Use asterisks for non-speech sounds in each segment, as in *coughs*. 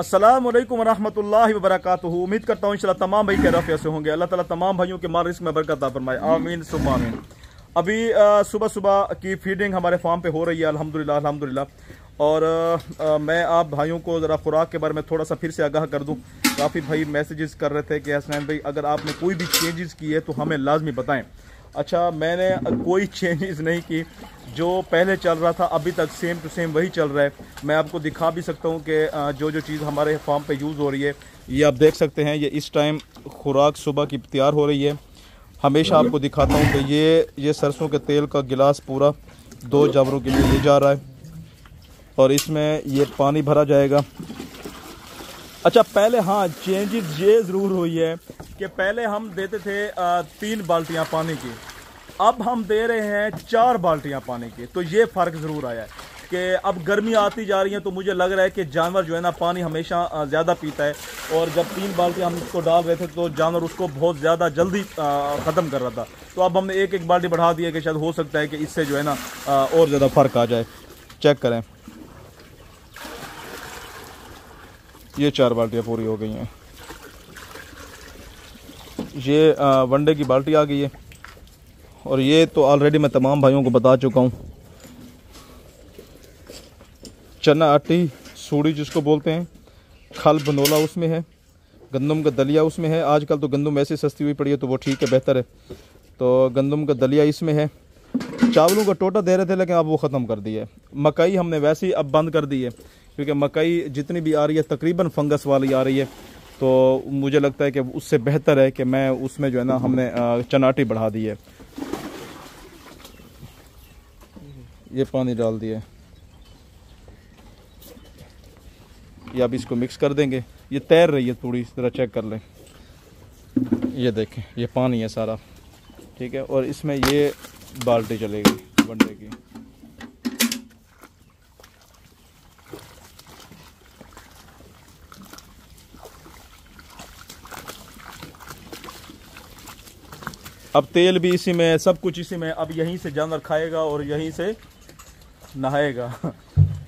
असलम वरहमल वरक उम्मीद करता हूँ इंशाल्लाह तमाम भाई के रफिया से होंगे अल्लाह ताला तमाम भाइयों के माल रिस्क में बरकत फरमाए आमीन सुबह आमीन अभी सुबह सुबह की फीडिंग हमारे फार्म पे हो रही है अल्हम्दुलिल्लाह अल्हम्दुलिल्लाह और आ, मैं आप भाइयों को ज़रा खुराक के बारे में थोड़ा सा फिर से आगाह कर दूँ काफ़ी भाई मैसेजेस कर रहे थे कि हसनैन भाई अगर आपने कोई भी चेंजेस किए तो हमें लाजमी बताएं अच्छा मैंने कोई चेंजेस नहीं की जो पहले चल रहा था अभी तक सेम टू सेम वही चल रहा है मैं आपको दिखा भी सकता हूँ कि जो जो चीज़ हमारे फार्म पे यूज़ हो रही है ये आप देख सकते हैं ये इस टाइम खुराक सुबह की तैयार हो रही है हमेशा हम्म। आपको दिखाता हूँ कि ये ये सरसों के तेल का गिलास पूरा दो जानवरों के लिए ले जा रहा है और इसमें ये पानी भरा जाएगा अच्छा पहले हाँ चेंजेस ये ज़रूर हुई है कि पहले हम देते थे तीन बाल्टियाँ पानी की अब हम दे रहे हैं चार बाल्टियाँ पानी की तो ये फ़र्क ज़रूर आया है कि अब गर्मी आती जा रही है तो मुझे लग रहा है कि जानवर जो है ना पानी हमेशा ज़्यादा पीता है और जब तीन बाल्टी हम इसको डाल रहे थे तो जानवर उसको बहुत ज़्यादा जल्दी ख़त्म कर रहा था तो अब हमने एक एक बाल्टी बढ़ा दी है कि शायद हो सकता है कि इससे जो है ना और ज़्यादा फ़र्क आ जाए चेक करें ये चार बाल्टियाँ पूरी हो गई हैं ये वनडे की बाल्टी आ गई है और ये तो ऑलरेडी मैं तमाम भाइयों को बता चुका हूँ चना आटी सूड़ी जिसको बोलते हैं खल बनोला उसमें है गंदम का दलिया उसमें है आजकल तो गंदम ऐसे सस्ती हुई पड़ी है तो वो ठीक है बेहतर है तो गंदम का दलिया इसमें है चावलों का टोटा दे रहे थे लेकिन अब वो ख़त्म कर दिया है मकई हमने वैसे ही अब बंद कर दी है क्योंकि मकई जितनी भी आ रही है तकरीबन फंगस वाली आ रही है तो मुझे लगता है कि उससे बेहतर है कि मैं उसमें जो है ना हमने चनाटी बढ़ा दी है ये पानी डाल दिया ये अब इसको मिक्स कर देंगे ये तैर रही है थोड़ी इस तरह चेक कर लें ये देखें ये पानी है सारा ठीक है और इसमें ये बाल्टी चलेगी वनडे की अब तेल भी इसी में सब कुछ इसी में अब यहीं से जानवर खाएगा और यहीं से नहाएगा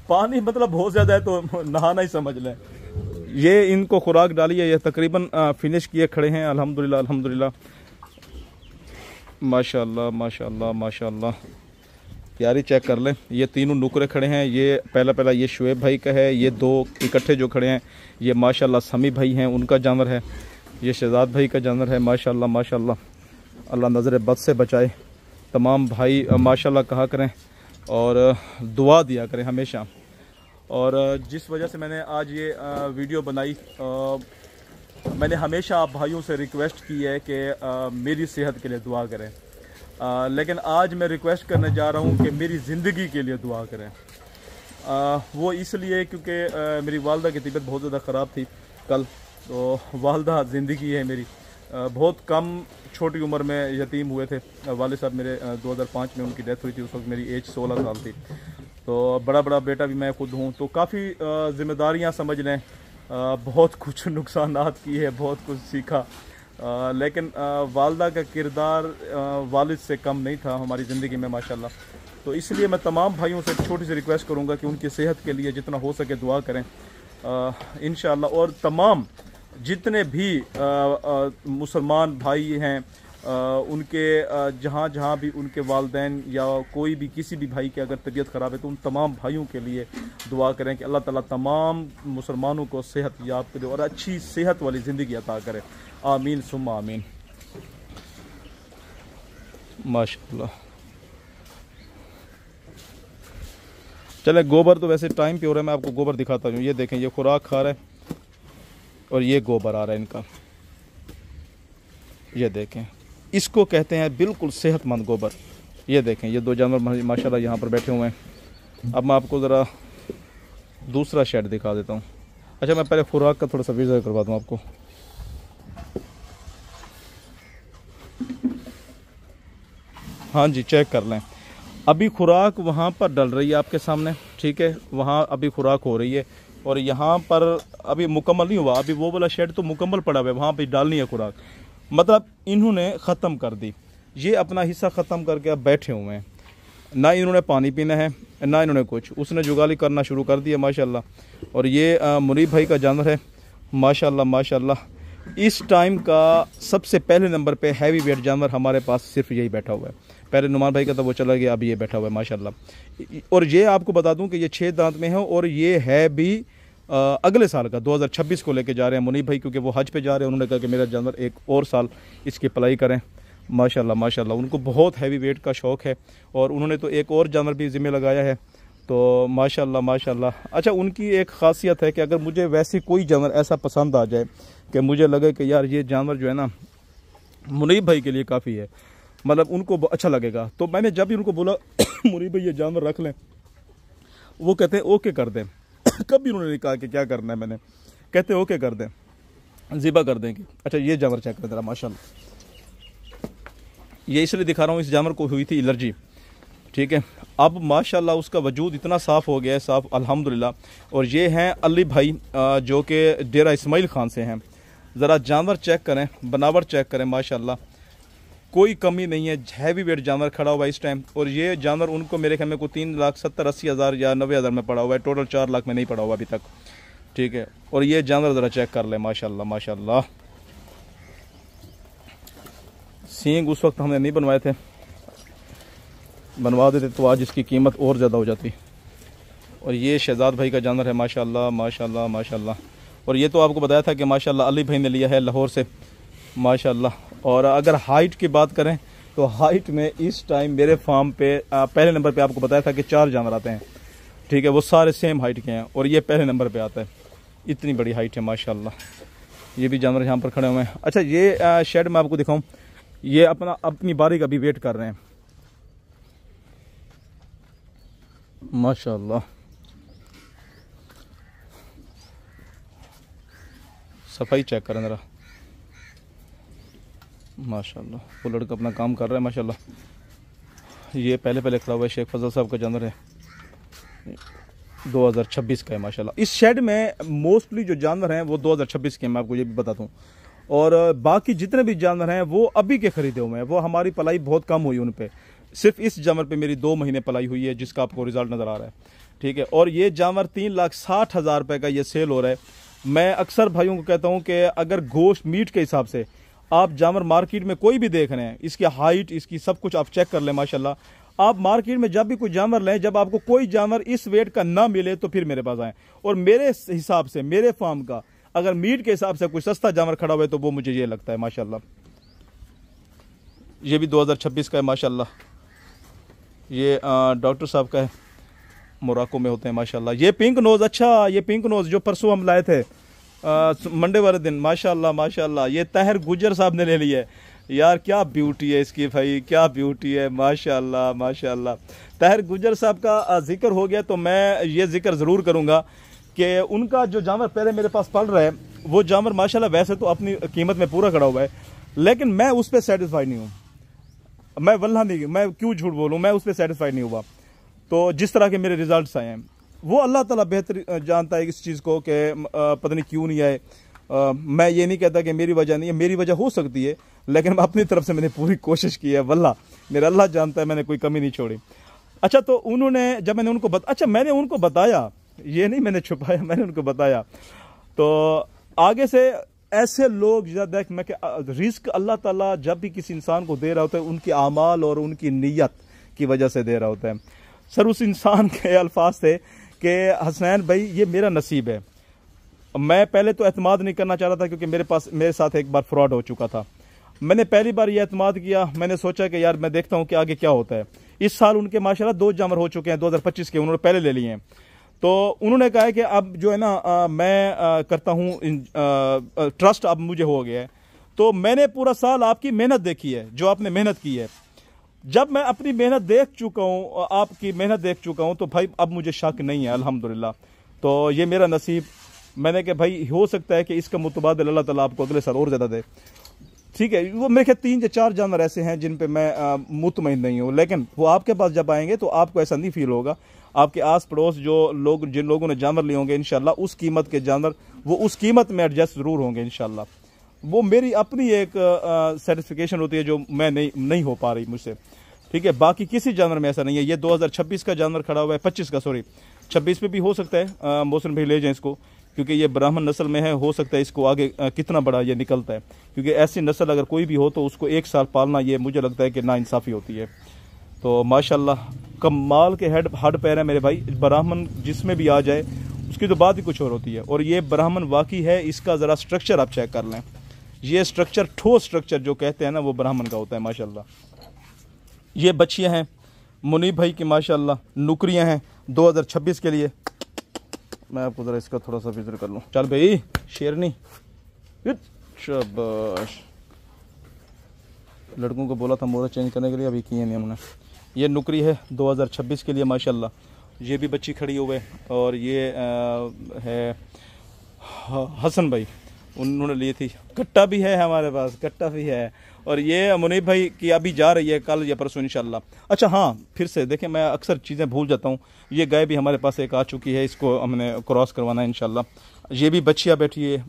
पानी मतलब बहुत ज़्यादा है तो नहाना ही समझ लें ये इनको खुराक डाली है ये तकरीबन फिनिश किए खड़े हैं अल्हम्दुलिल्लाह अल्हम्दुलिल्लाह माशाल्लाह माशाल्लाह माशाल्लाह प्यारी चेक कर लें ये तीनों नुकरे खड़े हैं ये पहला पहला ये शुएब भाई का है ये दो इकट्ठे जो खड़े हैं ये माशाल्लाह समी भाई हैं उनका जानवर है ये शहजाद भाई का जानवर है माशाल्लाह माशाल्लाह अल्लाह नज़र बद से बचाए तमाम भाई माशाल्लाह कहा करें और दुआ दिया करें हमेशा और जिस वजह से मैंने आज ये वीडियो बनाई मैंने हमेशा आप भाइयों से रिक्वेस्ट की है कि मेरी सेहत के लिए दुआ करें आ, लेकिन आज मैं रिक्वेस्ट करने जा रहा हूँ कि मेरी ज़िंदगी के लिए दुआ करें आ, वो इसलिए क्योंकि मेरी वालदा की तबीयत बहुत ज़्यादा ख़राब थी कल तो वालदा ज़िंदगी है मेरी बहुत कम छोटी उम्र में यतीम हुए थे वाले साहब मेरे 2005 में उनकी डेथ हुई थी उस वक्त मेरी एज 16 साल थी तो बड़ा बड़ा बेटा भी मैं खुद हूँ तो काफ़ी जिम्मेदारियाँ समझ लें बहुत कुछ नुकसान किए हैं बहुत कुछ सीखा आ, लेकिन वालदा का किरदार वालिद से कम नहीं था हमारी ज़िंदगी में माशाल्लाह तो इसलिए मैं तमाम भाइयों से छोटी सी रिक्वेस्ट करूँगा कि उनकी सेहत के लिए जितना हो सके दुआ करें इन और तमाम जितने भी मुसलमान भाई हैं आ, उनके जहाँ जहाँ भी उनके वालदेन या कोई भी किसी भी भाई की अगर तबीयत ख़राब है तो उन तमाम भाइयों के लिए दुआ करें कि अल्लाह ताला तमाम मुसलमानों को सेहत याब करे और अच्छी सेहत वाली ज़िंदगी अता करे आमीन सुम आमीन माशा चले गोबर तो वैसे टाइम पे हो रहा है मैं आपको गोबर दिखाता हूँ ये देखें ये खुराक खा रहा है और ये गोबर आ रहा है इनका ये देखें इसको कहते हैं बिल्कुल सेहतमंद गोबर ये देखें ये दो जानवर माशाल्लाह यहाँ पर बैठे हुए हैं अब मैं आपको ज़रा दूसरा शेड दिखा देता हूँ अच्छा मैं पहले खुराक का थोड़ा सा विजय करवा दूँ आपको हाँ जी चेक कर लें अभी खुराक वहाँ पर डल रही है आपके सामने ठीक है वहाँ अभी खुराक हो रही है और यहाँ पर अभी मुकम्मल नहीं हुआ अभी वो वाला शेड तो मुकम्मल पड़ा हुआ है वहाँ पर डालनी है खुराक मतलब इन्होंने ख़त्म कर दी ये अपना हिस्सा ख़त्म करके अब बैठे हुए हैं ना इन्होंने पानी पीना है ना इन्होंने कुछ उसने जुगाली करना शुरू कर दिया माशाल्लाह और ये मुरीब भाई का जानवर है माशाल्लाह माशाल्लाह इस टाइम का सबसे पहले नंबर पे हैवी वेट जानवर हमारे पास सिर्फ यही बैठा हुआ है पहले नुमान भाई का तो वो चला गया अभी ये बैठा हुआ है माशाल्लाह और ये आपको बता दूं कि ये छः दांत में है और ये है भी अगले साल का 2026 को लेके जा रहे हैं मुनीब भाई क्योंकि वो हज पे जा रहे हैं उन्होंने कहा कि मेरा जानवर एक और साल इसकी पलाई करें माशाल्लाह माशाल्लाह उनको बहुत हैवी वेट का शौक़ है और उन्होंने तो एक और जानवर भी ज़िम्मे लगाया है तो माशाल्लाह माशाल्लाह अच्छा उनकी एक खासियत है कि अगर मुझे वैसे कोई जानवर ऐसा पसंद आ जाए कि मुझे लगे कि यार ये जानवर जो है ना मुनीब भाई के लिए काफ़ी है मतलब उनको अच्छा लगेगा तो मैंने जब भी उनको बोला *coughs* मुनीब भाई ये जानवर रख लें वो कहते हैं ओके कर दें *laughs* कभी उन्होंने कहा कि क्या करना है मैंने कहते ओके कर दें ज़िबा कर देंगे अच्छा ये जानवर चेक करें ज़रा माशा ये इसलिए दिखा रहा हूँ इस जानवर को हुई थी एलर्जी ठीक है अब माशाल्लाह उसका वजूद इतना साफ़ हो गया है साफ़ अल्हम्दुलिल्लाह और ये हैं अली भाई जो कि डेरा इस्माइल खान से हैं ज़रा जानवर चेक करें बनावट चेक करें माशाल्लाह कोई कमी नहीं है हैवी वेट जानवर खड़ा हुआ है इस टाइम और ये जानवर उनको मेरे ख्याल में को तीन लाख सत्तर अस्सी हज़ार या नबे हज़ार में पड़ा हुआ है टोटल चार लाख में नहीं पड़ा हुआ अभी तक ठीक है और ये जानवर ज़रा चेक कर लें माशाल्लाह माशाल्लाह सींग उस वक्त हमने नहीं बनवाए थे बनवा देते तो आज इसकी कीमत और ज़्यादा हो जाती और ये शहजाद भाई का जानवर है माशा माशा माशा और ये तो आपको बताया था कि माशा अली भाई ने लिया है लाहौर से माशा और अगर हाइट की बात करें तो हाइट में इस टाइम मेरे फार्म पे पहले नंबर पे आपको बताया था कि चार जानवर आते हैं ठीक है वो सारे सेम हाइट के हैं और ये पहले नंबर पे आता है इतनी बड़ी हाइट है माशाल्लाह ये भी जानवर यहाँ पर खड़े हुए हैं अच्छा ये शेड मैं आपको दिखाऊँ ये अपना अपनी बारी का भी वेट कर रहे हैं माशाल्लाह सफाई चेक करें ज़रा माशाल्लाह वो लड़का अपना काम कर रहा है माशाल्लाह ये पहले पहले खड़ा हुआ है शेख फजल साहब का जानवर है 2026 का है माशाल्लाह इस शेड में मोस्टली जो जानवर हैं वो 2026 के हैं मैं आपको ये भी बताता हूँ और बाकी जितने भी जानवर हैं वो अभी के ख़रीदे हुए हैं वो हमारी पलाई बहुत कम हुई उन पर सिर्फ इस जानवर पर मेरी दो महीने पलाई हुई है जिसका आपको रिजल्ट नज़र आ रहा है ठीक है और ये जानवर तीन लाख साठ हज़ार रुपये का ये सेल हो रहा है मैं अक्सर भाइयों को कहता हूँ कि अगर गोश्त मीट के हिसाब से आप जामर मार्केट में कोई भी देख रहे हैं इसकी हाइट इसकी सब कुछ आप चेक कर लें माशाल्लाह आप मार्केट में जब भी कोई जानवर लें जब आपको कोई जानवर इस वेट का ना मिले तो फिर मेरे पास आए और मेरे हिसाब से मेरे फार्म का अगर मीट के हिसाब से कोई सस्ता जानवर खड़ा हुआ है तो वो मुझे ये लगता है माशा ये भी दो का है माशा ये डॉक्टर साहब का है मोराको में होते हैं माशाल्लाह ये पिंक नोज़ अच्छा ये पिंक नोज़ जो परसों हम लाए थे मंडे वाले दिन माशाल्लाह माशाल्लाह ये तहर गुजर साहब ने ले लिया है यार क्या ब्यूटी है इसकी भाई क्या ब्यूटी है माशाल्लाह माशाल्लाह तहर गुजर साहब का जिक्र हो गया तो मैं ये जिक्र ज़रूर करूँगा कि उनका जो जानवर पहले मेरे पास पल रहा है वो जानवर माशाल्लाह वैसे तो अपनी कीमत में पूरा खड़ा हुआ है लेकिन मैं उस पर सेटिस्फाई नहीं हूँ मैं वल्ला नहीं मैं क्यों झूठ बोलूँ मैं उस पर सेटिस्फाई नहीं हुआ तो जिस तरह के मेरे रिजल्ट आए हैं वो अल्लाह ताला बेहतर जानता है इस चीज़ को कि पता नहीं क्यों नहीं आए आ, मैं ये नहीं कहता कि मेरी वजह नहीं है मेरी वजह हो सकती है लेकिन *laughs* अपनी तरफ से मैंने पूरी कोशिश की है वल्ला मेरा अल्लाह जानता है मैंने कोई कमी नहीं छोड़ी अच्छा तो उन्होंने जब मैंने उनको बता अच्छा मैंने उनको बताया ये नहीं मैंने छुपाया मैंने उनको बताया तो आगे से ऐसे लोग देख मैं रिस्क अल्लाह ताला जब भी किसी इंसान को दे रहा होता है उनके अमाल और उनकी नीयत की वजह से दे रहा होता है सर उस इंसान के अल्फाज थे कि हसनैन भाई ये मेरा नसीब है मैं पहले तो अतमाद नहीं करना चाह रहा था क्योंकि मेरे पास मेरे साथ एक बार फ्रॉड हो चुका था मैंने पहली बार ये अतमाद किया मैंने सोचा कि यार मैं देखता हूँ कि आगे क्या होता है इस साल उनके माशाला दो जानवर हो चुके हैं पच्चीस के उन्होंने पहले ले लिए हैं तो उन्होंने कहा है कि अब जो है ना आ, मैं आ, करता हूँ ट्रस्ट अब मुझे हो गया है तो मैंने पूरा साल आपकी मेहनत देखी है जो आपने मेहनत की है जब मैं अपनी मेहनत देख चुका हूँ आपकी मेहनत देख चुका हूँ तो भाई अब मुझे शक नहीं है अल्हम्दुलिल्लाह तो ये मेरा नसीब मैंने कहा भाई हो सकता है कि इसका मुतबाद अल्लाह ताला आपको अगले साल और ज़्यादा दे ठीक है वो मेरे ख्याल तीन या चार जानवर ऐसे हैं जिन पे मैं मुतमिन नहीं हूँ लेकिन वो आपके पास जब आएंगे तो आपको ऐसा नहीं फील होगा आपके आस पड़ोस जो लोग जिन लोगों ने जानवर लिए होंगे इन उस कीमत के जानवर वो उस कीमत में एडजस्ट ज़रूर होंगे इनशाला वो मेरी अपनी एक सेटिस्फिकेशन होती है जो मैं नहीं नहीं हो पा रही मुझसे ठीक है बाकी किसी जानवर में ऐसा नहीं है ये 2026 का जानवर खड़ा हुआ है 25 का सॉरी 26 में भी हो सकता है मौसम भाई ले जाएं इसको क्योंकि ये ब्राह्मण नस्ल में है हो सकता है इसको आगे आ, कितना बड़ा ये निकलता है क्योंकि ऐसी नस्ल अगर कोई भी हो तो उसको एक साल पालना ये मुझे लगता है कि नाइंसाफ़ी होती है तो माशाला कमाल के हेड हड पैर है मेरे भाई ब्राह्मण जिसमें भी आ जाए उसकी तो बात ही कुछ और होती है और ये ब्राह्मण वाकई है इसका ज़रा स्ट्रक्चर आप चेक कर लें ये स्ट्रक्चर ठोस स्ट्रक्चर जो कहते हैं ना वो ब्राह्मण का होता है माशाल्लाह ये बच्चियाँ हैं मुनीब भाई की माशाल्लाह नुकरियाँ हैं 2026 के लिए मैं आपको ज़रा इसका थोड़ा सा फिक्र कर लूँ चल भाई शेरनी शबाश लड़कों को बोला था मोरा चेंज करने के लिए अभी किए नहीं हमने ये नुकरी है दो के लिए माशा ये भी बच्ची खड़ी हुए और ये आ, है हसन भाई उन्होंने लिए थी कट्टा भी है हमारे पास कट्टा भी है और ये मुनीब भाई की अभी जा रही है कल या परसों इनशाला अच्छा हाँ फिर से देखें मैं अक्सर चीज़ें भूल जाता हूँ ये गाय भी हमारे पास एक आ चुकी है इसको हमने क्रॉस करवाना है इनशाला ये भी बच्चिया बैठी है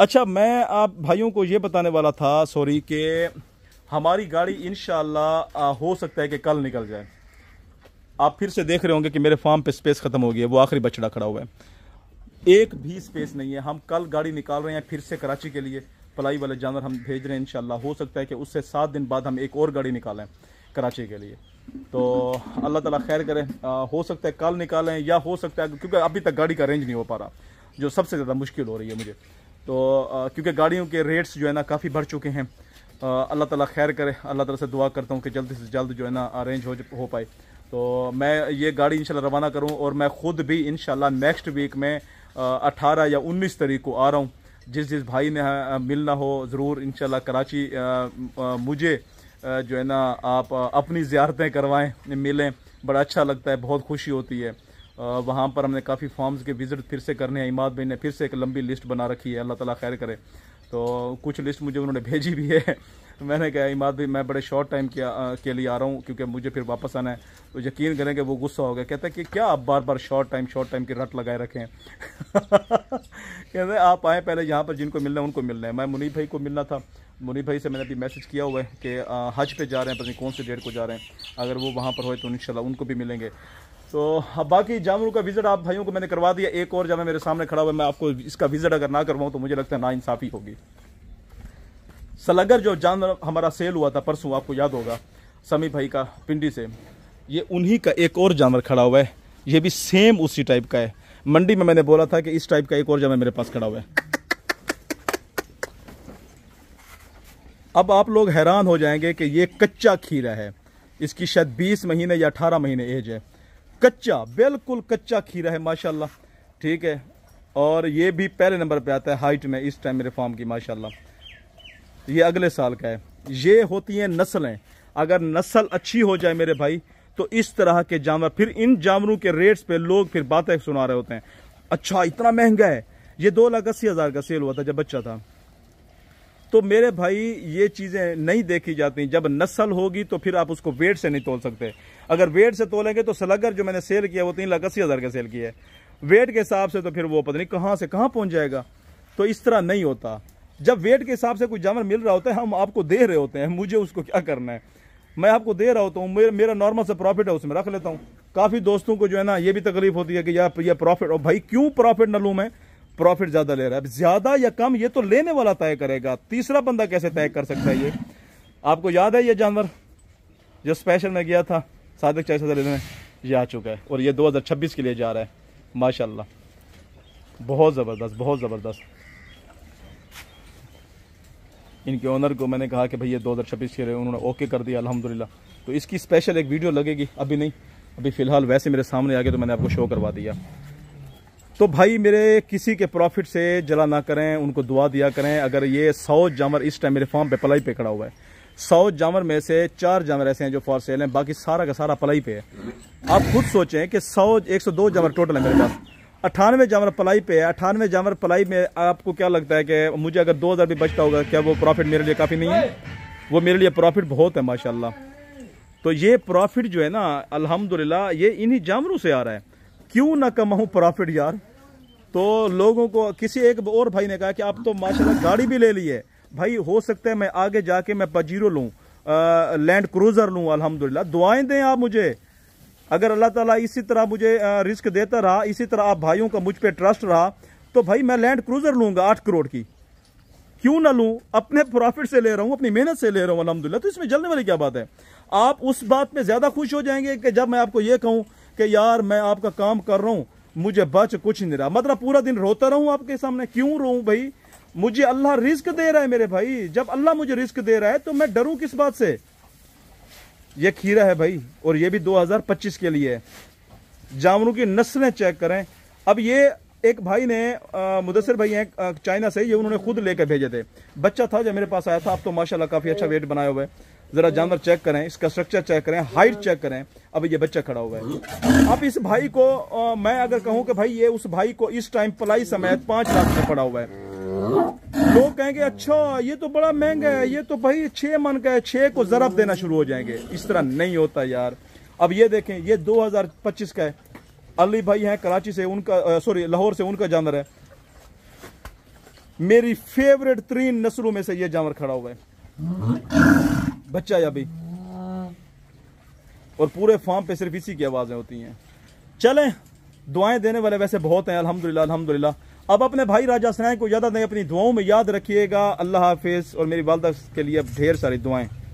अच्छा मैं आप भाइयों को ये बताने वाला था सॉरी कि हमारी गाड़ी इन हो सकता है कि कल निकल जाए आप फिर से देख रहे होंगे कि मेरे फार्म पर स्पेस ख़त्म हो गई है वो आखिरी बछड़ा खड़ा हुआ है एक भी स्पेस नहीं है हम कल गाड़ी निकाल रहे हैं फिर से कराची के लिए पलाई वाले जानवर हम भेज रहे हैं इनशाला हो सकता है कि उससे सात दिन बाद हम एक और गाड़ी निकालें कराची के लिए तो अल्लाह ताला खैर करें आ, हो सकता है कल निकालें या हो सकता है क्योंकि अभी तक गाड़ी का अरेंज नहीं हो पा रहा जो सबसे ज़्यादा मुश्किल हो रही है मुझे तो क्योंकि गाड़ियों के रेट्स जो है ना काफ़ी बढ़ चुके हैं अल्लाह ताला खैर करे अल्लाह ताला से दुआ करता हूँ कि जल्द से जल्द जो है ना अरेंज हो हो पाए तो मैं ये गाड़ी इनशाला रवाना करूँ और मैं ख़ुद भी इंशाल्लाह नेक्स्ट वीक में 18 या 19 तारीख को आ रहा हूँ जिस जिस भाई ने मिलना हो ज़रूर इन कराची मुझे जो है ना आप अपनी ज़्यारतें करवाएं मिलें बड़ा अच्छा लगता है बहुत खुशी होती है वहाँ पर हमने काफ़ी फॉर्म्स के विज़िट फिर से करने हैं इमाद भाई ने फिर से एक लंबी लिस्ट बना रखी है अल्लाह ताला खैर करे तो कुछ लिस्ट मुझे उन्होंने भेजी भी है तो मैंने कहा इमाद भाई मैं बड़े शॉर्ट टाइम के लिए आ रहा हूँ क्योंकि मुझे फिर वापस आना है तो यकीन करें कि वो गुस्सा हो गया कहता है कि क्या आप बार बार शॉर्ट टाइम शॉर्ट टाइम की रट लगाए रखें कहते हैं *laughs* आप आए पहले यहाँ पर जिनको मिलना है उनको मिलना है मैं मुनीब भाई को मिलना था मुनीब भाई से मैंने अभी मैसेज किया हुआ है कि हज पे जा रहे हैं पता नहीं कौन से डेट को जा रहे हैं अगर वो वहाँ पर हो तो इन उनको भी मिलेंगे तो अब बाकी जामरू का विज़िट आप भाइयों को मैंने करवा दिया एक और जाना मेरे सामने खड़ा हुआ है मैं आपको इसका विज़िट अगर ना करवाऊँ तो मुझे लगता है ना इंसाफ़ी होगी सलगर जो जानवर हमारा सेल हुआ था परसों आपको याद होगा समी भाई का पिंडी से ये उन्हीं का एक और जानवर खड़ा हुआ है ये भी सेम उसी टाइप का है मंडी में मैंने बोला था कि इस टाइप का एक और जानवर मेरे पास खड़ा हुआ है अब आप लोग हैरान हो जाएंगे कि ये कच्चा खीरा है इसकी शायद 20 महीने या 18 महीने एज है कच्चा बिल्कुल कच्चा खीरा है माशाल्लाह ठीक है और ये भी पहले नंबर पे आता है हाइट में इस टाइम मेरे फार्म की माशाल्लाह ये अगले साल का है ये होती हैं नस्लें अगर नस्ल अच्छी हो जाए मेरे भाई तो इस तरह के जानवर फिर इन जानवरों के रेट्स पे लोग फिर बातें सुना रहे होते हैं अच्छा इतना महंगा है ये दो लाख अस्सी हज़ार का सेल हुआ था जब बच्चा था तो मेरे भाई ये चीज़ें नहीं देखी जाती जब नस्ल होगी तो फिर आप उसको वेट से नहीं तोल सकते अगर वेट से तोलेंगे तो सलगर जो मैंने सेल किया वो तीन लाख अस्सी हज़ार का सेल किया है वेट के हिसाब से तो फिर वो पता नहीं कहाँ से कहाँ पहुँच जाएगा तो इस तरह नहीं होता जब वेट के हिसाब से कोई जानवर मिल रहा होता है हम आपको दे रहे होते हैं मुझे उसको क्या करना है मैं आपको दे रहा होता हूँ मेर, मेरा नॉर्मल से प्रॉफिट है उसमें रख लेता हूँ काफ़ी दोस्तों को जो है ना ये भी तकलीफ होती है कि यार ये प्रॉफिट और भाई क्यों प्रॉफिट ना लूँ मैं प्रॉफिट ज़्यादा ले रहा है ज़्यादा या कम ये तो लेने वाला तय करेगा तीसरा बंदा कैसे तय कर सकता है ये आपको याद है ये जानवर जो स्पेशल में गया था सादक चाय सदर में ये आ चुका है और ये 2026 के लिए जा रहा है माशाल्लाह बहुत ज़बरदस्त बहुत ज़बरदस्त इनके ओनर को मैंने कहा कि भैया दो हज़ार छब्बीस के उन्होंने ओके कर दिया अलहमदिल्ला तो इसकी स्पेशल एक वीडियो लगेगी अभी नहीं अभी फ़िलहाल वैसे मेरे सामने आ गए तो मैंने आपको शो करवा दिया तो भाई मेरे किसी के प्रॉफिट से जला ना करें उनको दुआ दिया करें अगर ये सौ जानवर इस टाइम मेरे फार्म पे पलाई पे खड़ा हुआ है सौ जानवर में से चार जानवर ऐसे हैं जो फॉर सेल हैं बाकी सारा का सारा पलाई पे है आप खुद सोचें कि सौ एक सौ दो जानवर टोटल है मेरे पास अठानवे जानवर पलाई पे है अठानवे जानवर पलाई में आपको क्या लगता है कि मुझे अगर दो हज़ार भी बचता होगा क्या वो प्रॉफिट मेरे लिए काफ़ी नहीं है वो मेरे लिए प्रॉफिट बहुत है माशाल्लाह तो ये प्रॉफिट जो है ना अल्हम्दुलिल्लाह ये इन्हीं जानवरों से आ रहा है क्यों ना कमाऊँ प्रॉफिट यार तो लोगों को किसी एक और भाई ने कहा कि आप तो माशा गाड़ी भी ले ली है भाई हो सकता है मैं आगे जाके मैं पजीरो लूँ लैंड क्रूज़र लूँ अलहमदिल्ला दुआएं दें आप मुझे अगर अल्लाह ताला इसी तरह मुझे रिस्क देता रहा इसी तरह आप भाइयों का मुझ पर ट्रस्ट रहा तो भाई मैं लैंड क्रूजर लूंगा आठ करोड़ की क्यों ना लूं अपने प्रॉफिट से ले रहा हूं अपनी मेहनत से ले रहा हूं अलहमदुल्ला तो इसमें जलने वाली क्या बात है आप उस बात में ज़्यादा खुश हो जाएंगे कि जब मैं आपको ये कहूं कि यार मैं आपका काम कर रहा हूं मुझे बच कुछ नहीं रहा मतलब पूरा दिन रोता रहूं आपके सामने क्यों रो भाई मुझे अल्लाह रिस्क दे रहा है मेरे भाई जब अल्लाह मुझे रिस्क दे रहा है तो मैं डरूं किस बात से ये खीरा है भाई और ये भी 2025 के लिए है जामुनों की नस्लें चेक करें अब ये एक भाई ने मुदसर भाई हैं चाइना से ये उन्होंने खुद लेकर भेजे थे बच्चा था जब मेरे पास आया था आप तो माशाल्लाह काफ़ी अच्छा वेट बनाया हुआ है ज़रा जानवर चेक करें इसका स्ट्रक्चर चेक करें हाइट चेक करें अब ये बच्चा खड़ा हुआ है अब इस भाई को आ, मैं अगर कहूं कि भाई ये उस भाई को इस टाइम पलाई समेत पांच लाख में पड़ा हुआ है लोग कहेंगे अच्छा ये तो बड़ा महंगा है ये तो भाई छे मन का है छः को ज़रब देना शुरू हो जाएंगे इस तरह नहीं होता यार अब ये देखें ये 2025 का है अली भाई हैं कराची से उनका सॉरी लाहौर से उनका जानवर है मेरी फेवरेट तीन नस्लों में से ये जानवर खड़ा हुआ है बच्चा या भी और पूरे फार्म पे सिर्फ इसी की आवाज़ें होती हैं चलें दुआएं देने वाले वैसे बहुत हैं अल्हम्दुलिल्लाह अल्हम्दुलिल्लाह अब अपने भाई राजा सनाए को याद दें अपनी दुआओं में याद रखिएगा अल्लाह हाफिज़ और मेरी वालदा के लिए अब ढेर सारी दुआएं